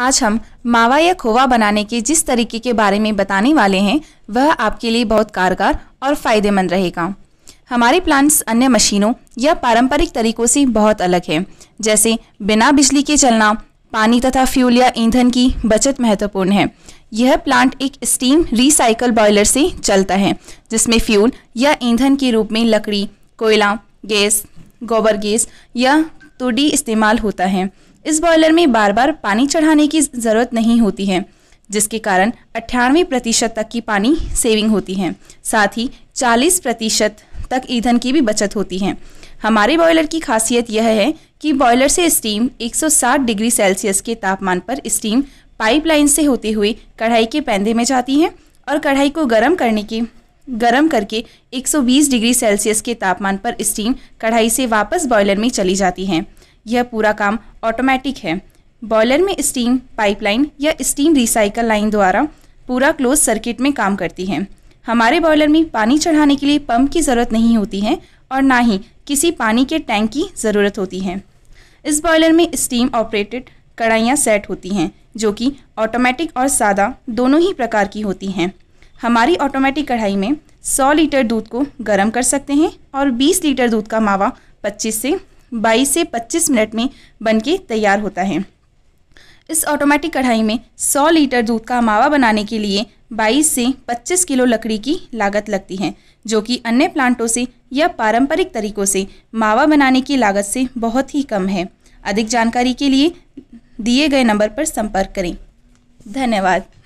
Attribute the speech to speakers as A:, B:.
A: आज हम मावा या खोवा बनाने के जिस तरीके के बारे में बताने वाले हैं वह आपके लिए बहुत कारगर और फ़ायदेमंद रहेगा हमारे प्लांट्स अन्य मशीनों या पारंपरिक तरीकों से बहुत अलग हैं जैसे बिना बिजली के चलना पानी तथा फ्यूल या ईंधन की बचत महत्वपूर्ण है यह प्लांट एक स्टीम रिसाइकल बॉयलर से चलता है जिसमें फ्यूल या ईंधन के रूप में लकड़ी कोयला गैस गोबर गैस या तोड़ी इस्तेमाल होता है इस बॉयलर में बार बार पानी चढ़ाने की ज़रूरत नहीं होती है जिसके कारण अट्ठानवे प्रतिशत तक की पानी सेविंग होती है साथ ही 40 प्रतिशत तक ईंधन की भी बचत होती है हमारे बॉयलर की खासियत यह है कि बॉयलर से स्टीम 160 डिग्री सेल्सियस के तापमान पर स्टीम पाइपलाइन से होते हुए कढ़ाई के पैंदे में जाती है और कढ़ाई को गर्म करने के गर्म करके 120 डिग्री सेल्सियस के तापमान पर स्टीम कढ़ाई से वापस बॉयलर में चली जाती है यह पूरा काम ऑटोमेटिक है बॉयलर में स्टीम पाइपलाइन या स्टीम रिसाइकल लाइन द्वारा पूरा क्लोज सर्किट में काम करती है हमारे बॉयलर में पानी चढ़ाने के लिए पंप की ज़रूरत नहीं होती है और ना ही किसी पानी के टैंक की ज़रूरत होती है इस बॉयलर में स्टीम ऑपरेटेड कढ़ाइयाँ सेट होती हैं जो कि ऑटोमेटिक और सादा दोनों ही प्रकार की होती हैं हमारी ऑटोमेटिक कढ़ाई में 100 लीटर दूध को गर्म कर सकते हैं और 20 लीटर दूध का मावा 25 से 22 से 25 मिनट में बनके तैयार होता है इस ऑटोमेटिक कढ़ाई में 100 लीटर दूध का मावा बनाने के लिए 22 से 25 किलो लकड़ी की लागत लगती है जो कि अन्य प्लांटों से या पारंपरिक तरीकों से मावा बनाने की लागत से बहुत ही कम है अधिक जानकारी के लिए दिए गए नंबर पर संपर्क करें धन्यवाद